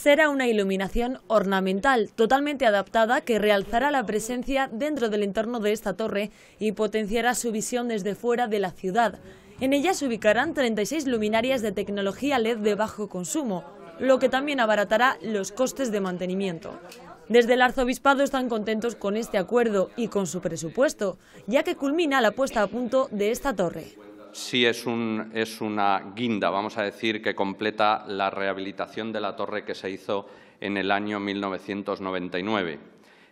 será una iluminación ornamental totalmente adaptada que realzará la presencia dentro del entorno de esta torre y potenciará su visión desde fuera de la ciudad. En ella se ubicarán 36 luminarias de tecnología LED de bajo consumo, lo que también abaratará los costes de mantenimiento. Desde el arzobispado están contentos con este acuerdo y con su presupuesto, ya que culmina la puesta a punto de esta torre sí es, una guinda, vamos a decir, que completa la rehabilitación de la torre que se hizo en el año 1999.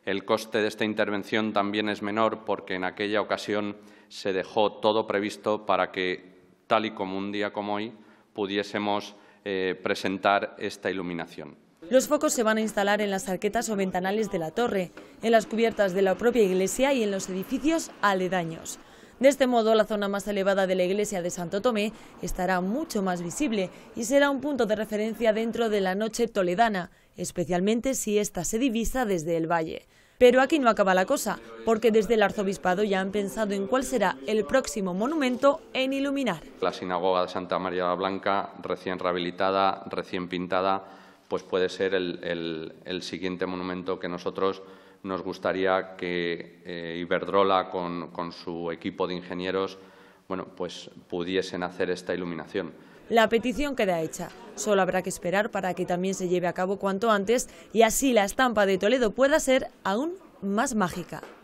El coste de esta intervención también es menor porque en aquella ocasión se dejó todo previsto para que, tal y como un día como hoy, pudiésemos eh, presentar esta iluminación. Los focos se van a instalar en las arquetas o ventanales de la torre, en las cubiertas de la propia iglesia y en los edificios aledaños. De este modo, la zona más elevada de la iglesia de Santo Tomé estará mucho más visible y será un punto de referencia dentro de la noche toledana, especialmente si ésta se divisa desde el valle. Pero aquí no acaba la cosa, porque desde el arzobispado ya han pensado en cuál será el próximo monumento en iluminar. La sinagoga de Santa María la Blanca, recién rehabilitada, recién pintada, pues puede ser el, siguiente monumento que nosotros nos gustaría que eh, Iberdrola con, con, su equipo de ingenieros bueno, pues pudiesen hacer esta iluminación. La petición queda hecha. Solo habrá que esperar para que también se lleve a cabo cuanto antes y así la estampa de Toledo pueda ser aún más mágica.